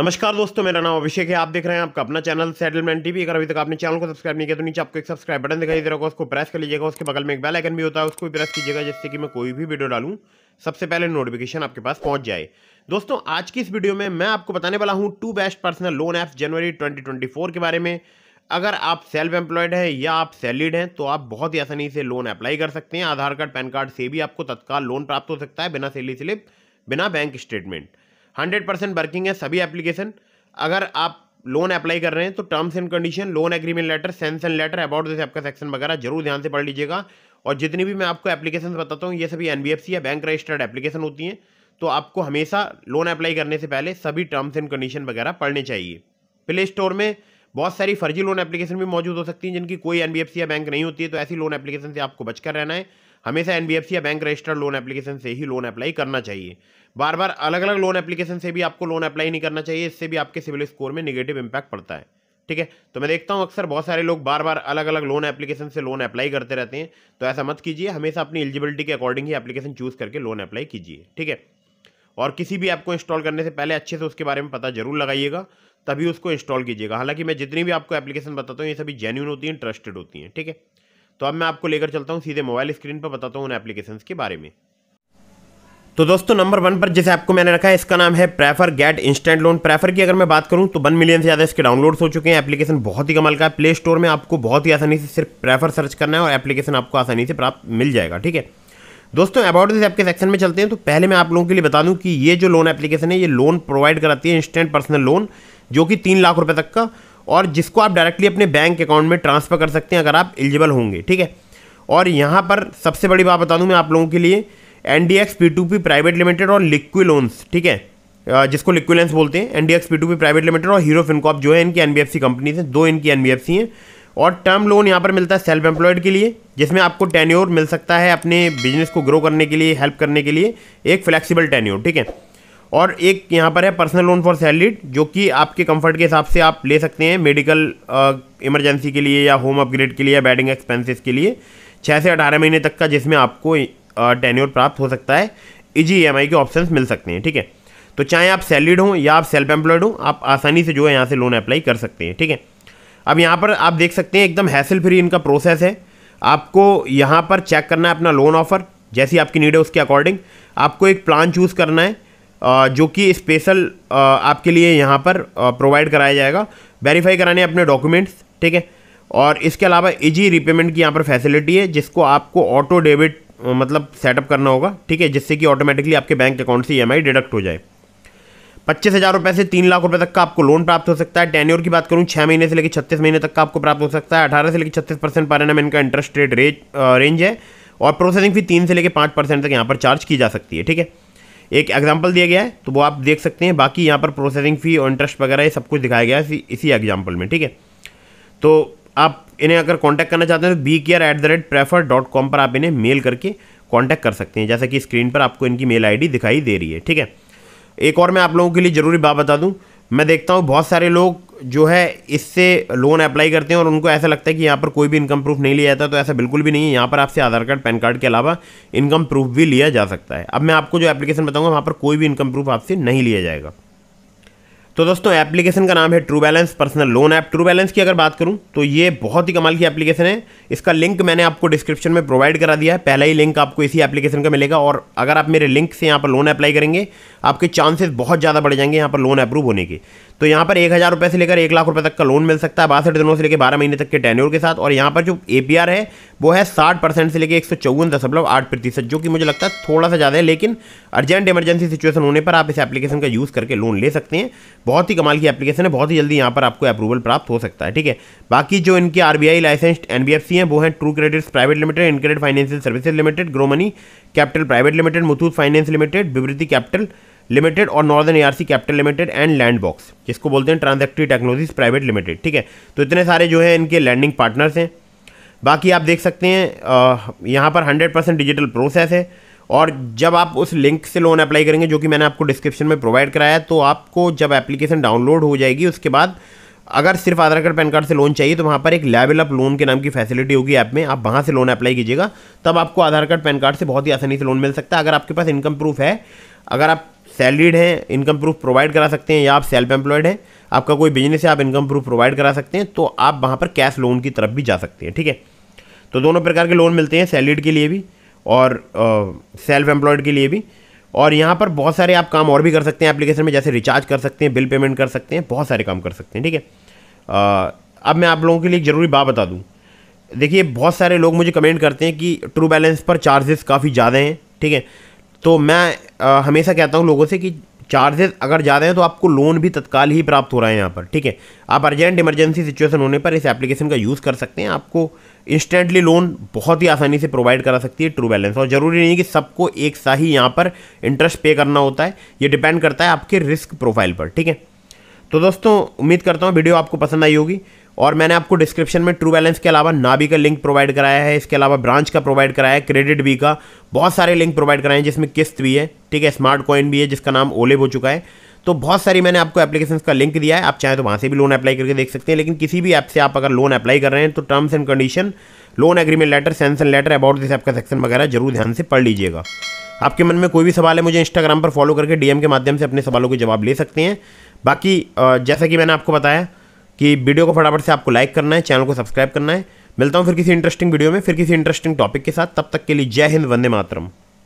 नमस्कार दोस्तों मेरा नाम अभिषेक है आप देख रहे हैं आपका अपना चैनल सेटलमेंट टीवी अगर अभी तक आपने चैनल को सब्सक्राइब नहीं किया तो नीचे आपको एक सब्सक्राइब बटन दिखाई दे रहा होगा उसको प्रेस कर लीजिएगा उसके बगल में एक बेल आइकन भी होता है उसको भी प्रेस कीजिएगा जिससे कि मैं कोई भी वीडियो डालूँ सबसे पहले नोटिफिकेशन आपके पास पहुंच जाए दोस्तों आज की इस वीडियो में मैं आपको बताने वाला हूँ two best personal loan apps जनवरी ट्वेंटी के बारे में अगर आप सेल्फ एम्प्लॉयड हैं या आप सैलरीड हैं तो आप बहुत ही आसानी से लोन अप्लाई कर सकते हैं आधार कार्ड पैन कार्ड से भी आपको तत्काल लोन प्राप्त हो सकता है बिना सैलरी स्लिप बिना bank statement hundred percent working है सभी एप्लीकेशन अगर आप लोन अप्लाई कर रहे हैं तो terms and condition loan agreement letter sanction and letter about this आपका सेक्शन वगैरह जरूर ध्यान से पढ़ लीजिएगा और जितनी भी मैं आपको एप्लीकेशन बताता हूँ ये सभी एन या बैंक रजिस्टर्ड एप्लीकेशन होती हैं तो आपको हमेशा लोन अप्लाई करने से पहले सभी टर्म्स एंड कंडीशन वगैरह पढ़ने चाहिए प्ले स्टोर में बहुत सारी फर्जी लोन एप्लीकेशन भी मौजूद हो सकती हैं जिनकी कोई एन या बैंक नहीं होती है तो ऐसी लोन एप्लीकेशन से आपको बचकर रहना है हमेशा एन या बैंक रजिस्टर्ड लोन एप्लीकेशन से ही लोन अप्लाई करना चाहिए बार बार अलग अलग लोन एप्लीकेशन से भी आपको लोन अप्लाई नहीं करना चाहिए इससे भी आपके सिविल स्कोर में निगेटिव इम्पैक्ट पड़ता है ठीक है तो मैं देखता हूँ अक्सर बहुत सारे लोग बार बार अलग अलग लोन एप्लीकेशन से लोन अप्लाई करते रहते हैं तो ऐसा मत कीजिए हमेशा अपनी एलिजिबिलिटी के अकॉर्डिंग ही एप्लीकेशन चूज़ करके लोन अप्लाई कीजिए ठीक है और किसी भी ऐप को इंस्टॉल करने से पहले अच्छे से उसके बारे में पता जरूर लगाइएगा तभी उसको इंस्टॉल कीजिएगा हालांकि मैं जितनी भी आपको एप्लीकेशन बताता हूँ ये सभी जेन्यून होती हैं ट्रस्टेड होती हैं ठीक है तो अब मैं आपको लेकर चलता हूँ सीधे मोबाइल स्क्रीन पर बताता हूँ उन एप्लीकेशन के बारे में तो दोस्तों नंबर वन पर जैसे आपको मैंने रखा है इसका नाम है prefer get instant loan prefer की अगर मैं बात करूं तो वन मिलियन से ज़्यादा इसके डाउनलोड्स हो चुके हैं एप्लीकेशन बहुत ही कमाल का है प्ले स्टोर में आपको बहुत ही आसानी से सिर्फ प्रेफर सर्च करना है और एप्लीकेशन आपको आसानी से प्राप्त मिल जाएगा ठीक है दोस्तों अबाउट दिस आपके सेक्शन में चलते हैं तो पहले मैं आप लोगों के लिए बता दूं कि ये जो लोन एप्लीकेशन है ये लोन प्रोवाइड कराती है इंस्टेंट पर्सनल लोन जो कि तीन लाख रुपये तक का और जिसको आप डायरेक्टली अपने बैंक अकाउंट में ट्रांसफ़र कर सकते हैं अगर आप एलिजिबल होंगे ठीक है और यहाँ पर सबसे बड़ी बात बता दूँ मैं आप लोगों के लिए N D X P two P private limited और लोन्स ठीक है जिसको लिक्विलेंस बोलते हैं N D X P two P private limited और हीरो फिनकॉप जो है इनकी N B F C companies हैं दो इनकी एन बी एफ सी हैं और टर्म लोन यहाँ पर मिलता है सेल्फ एम्प्लॉयड के लिए जिसमें आपको टेन्योर मिल सकता है अपने बिजनेस को ग्रो करने के लिए हेल्प करने के लिए एक फ्लेक्सिबल टेन्योर ठीक है और एक यहाँ पर है पर्सनल लोन फॉर सैलरीड जो कि आपके कंफर्ट के हिसाब से आप ले सकते हैं मेडिकल इमरजेंसी के लिए या होम अपग्रेड के लिए या बेडिंग एक्सपेंसेस के लिए छः से अठारह महीने तक का जिसमें आपको टेन्योर प्राप्त हो सकता है इजी ई के ऑप्शन मिल सकते हैं ठीक है तो चाहे आप सैलरीड हों या आप सेल्फ एम्प्लॉयड हों आप आसानी से जो है यहाँ से लोन अप्लाई कर सकते हैं ठीक है अब यहाँ पर आप देख सकते हैं एकदम हैसल फ्री इनका प्रोसेस है आपको यहाँ पर चेक करना है अपना लोन ऑफर जैसी आपकी नीड है उसके अकॉर्डिंग आपको एक प्लान चूज़ करना है जो कि स्पेशल आपके लिए यहाँ पर प्रोवाइड कराया जाएगा वेरीफाई कराने अपने डॉक्यूमेंट्स ठीक है और इसके अलावा इजी रिपेमेंट की यहाँ पर फैसिलिटी है जिसको आपको ऑटो डेबिट मतलब सेटअप करना होगा ठीक है जिससे कि ऑटोमेटिकली आपके बैंक अकाउंट से ई e डिडक्ट हो जाए पच्चीस हज़ार रुपये से तीन लाख रुपये तक का आपको लोन प्राप्त हो सकता है टेन्योर की बात करूँ छः महीने से लेकर छत्तीस महीने तक का आपको प्राप्त हो सकता है अठारह से लेकर छत्तीस परसेंट पर एनम इनका इंटरेस्ट रेट रेंज रेंज है और प्रोसेसिंग फी तीन से लेकर पाँच परसेंट तक यहाँ पर चार्ज की जा सकती है ठीक है एक एग्जाम्पल दिया गया है तो वो आप देख सकते हैं बाकी यहाँ पर प्रोसेसिंग फ़ी और इंटरेस्ट वगैरह ये सब कुछ दिखाया गया है इसी एग्जाम्पल में ठीक है तो आप इन्हें अगर कॉन्टैक्ट करना चाहते हैं तो be care at the rate prefer dot com पर आप इन्हें मेल करके कॉन्टैक्ट कर सकते हैं जैसा कि स्क्रीन पर आपको इनकी मेल डी दिखाई दे रही है ठीक है एक और मैं आप लोगों के लिए ज़रूरी बात बता दूँ मैं देखता हूँ बहुत सारे लोग जो है इससे लोन अप्लाई करते हैं और उनको ऐसा लगता है कि यहाँ पर कोई भी इनकम प्रूफ नहीं लिया जाता तो ऐसा बिल्कुल भी नहीं है यहाँ पर आपसे आधार कार्ड पैन कार्ड के अलावा इनकम प्रूफ भी लिया जा सकता है अब मैं आपको जो एप्लीकेशन बताऊँगा वहाँ पर कोई भी इनकम प्रूफ आपसे नहीं लिया जाएगा तो दोस्तों एप्लीकेशन का नाम है true balance personal loan app true balance की अगर बात करूं तो ये बहुत ही कमाल की एप्लीकेशन है इसका लिंक मैंने आपको डिस्क्रिप्शन में प्रोवाइड करा दिया है पहला ही लिंक आपको इसी एप्लीकेशन का मिलेगा और अगर आप मेरे लिंक से यहाँ पर लोन अप्लाई करेंगे आपके चांसेस बहुत ज़्यादा बढ़ जाएंगे यहाँ पर लोन अप्रूव होने के तो यहाँ पर एक हज़ार रुपये से लेकर एक लाख रुपये तक का लोन मिल सकता है बासठ दिनों से लेकर बारह महीने तक के टेन्योर के साथ और यहाँ पर जो ए है वो है साठ परसेंट से लेकर एक सौ चौवन दशमलव आठ प्रतिशत जो कि मुझे लगता है थोड़ा सा ज़्यादा है लेकिन अर्जेंट इमरजेंसी सिचुएशन होने पर आप इस एप्लीकेशन का यूज़ करके लोन ले सकते हैं बहुत ही कमाल की एप्लीकेशन है बहुत ही जल्दी यहाँ पर आपको अप्रूवल प्राप्त हो सकता है ठीक है बाकी जो इनके R B I licensed N B F C हैं वो हैं true credits private limited InCred financial services limited GroMoney capital private limited Muthoot finance limited Vivriti capital limited और northern ARC capital limited and Lendbox जिसको बोलते हैं trajectory technologies private limited ठीक है तो इतने सारे जो है इनके लैंडिंग पार्टनर्स हैं बाकी आप देख सकते हैं यहाँ पर हंड्रेड परसेंट डिजिटल प्रोसेस है और जब आप उस लिंक से लोन अप्लाई करेंगे जो कि मैंने आपको डिस्क्रिप्शन में प्रोवाइड कराया तो आपको जब एप्लीकेशन डाउनलोड हो जाएगी उसके बाद अगर सिर्फ आधार कार्ड पैन कार्ड से लोन चाहिए तो वहाँ पर एक लेवल अप लोन के नाम की फैसिलिटी होगी ऐप में आप वहाँ से लोन अप्लाई कीजिएगा तब आपको आधार कार्ड पैन कार्ड से बहुत ही आसानी से लोन मिल सकता है अगर आपके पास इनकम प्रूफ है अगर आप सैलरीड हैं इनकम प्रूफ प्रोवाइड करा सकते हैं या आप सेल्फ एम्प्लॉयड हैं आपका कोई बिजनेस है आप इनकम प्रूफ प्रोवाइड करा सकते हैं तो आप वहाँ पर कैश लोन की तरफ भी जा सकते हैं ठीक है तो दोनों प्रकार के लोन मिलते हैं सैलरीड के लिए भी और सेल्फ एम्प्लॉयड के लिए भी और यहाँ पर बहुत सारे आप काम और भी कर सकते हैं एप्लीकेशन में जैसे रिचार्ज कर सकते हैं बिल पेमेंट कर सकते हैं बहुत सारे काम कर सकते हैं ठीक है अब मैं आप लोगों के लिए एक ज़रूरी बात बता दूँ देखिए बहुत सारे लोग मुझे कमेंट करते हैं कि ट्रू बैलेंस पर चार्जेस काफ़ी ज़्यादा हैं ठीक है तो मैं आ, हमेशा कहता हूँ लोगों से कि चार्जेस अगर ज़्यादा हैं तो आपको लोन भी तत्काल ही प्राप्त हो रहा है यहाँ पर ठीक है आप अर्जेंट इमरजेंसी सिचुएशन होने पर इस एप्लीकेशन का यूज़ कर सकते हैं आपको इंस्टेंटली लोन बहुत ही आसानी से प्रोवाइड करा सकती है ट्रू बैलेंस और ज़रूरी नहीं कि सबको एक सा ही यहाँ पर इंटरेस्ट पे करना होता है ये डिपेंड करता है आपके रिस्क प्रोफाइल पर ठीक है तो दोस्तों उम्मीद करता हूँ वीडियो आपको पसंद आई होगी और मैंने आपको डिस्क्रिप्शन में ट्रू बैलेंस के अलावा नाबी का लिंक प्रोवाइड कराया है इसके अलावा ब्रांच का प्रोवाइड कराया है क्रेडिट भी का बहुत सारे लिंक प्रोवाइड कराए हैं जिसमें किस्त भी है ठीक है स्मार्ट कॉइन भी है जिसका नाम ओलेब हो चुका है तो बहुत सारी मैंने आपको एप्लीकेशन का लिंक दिया है आप चाहे तो वहाँ से भी लोन अप्लाई करके देख सकते हैं लेकिन किसी भी ऐप से आप अगर लोन अप्लाई कर रहे हैं तो terms and condition loan agreement letter sanction letter about this app का सेक्शन वगैरह जरूर ध्यान से पढ़ लीजिएगा आपके मन में कोई भी सवाल है मुझे इंस्टाग्राम पर फॉलो करके डीएम के माध्यम से अपने सवालों के जवाब ले सकते हैं बाकी जैसा कि मैंने आपको बताया कि वीडियो को फटाफट से आपको लाइक करना है चैनल को सब्सक्राइब करना है मिलता हूँ फिर किसी इंटरेस्टिंग वीडियो में फिर किसी इंटरेस्टिंग टॉपिक के साथ तब तक के लिए जय हिंद वंदे मातरम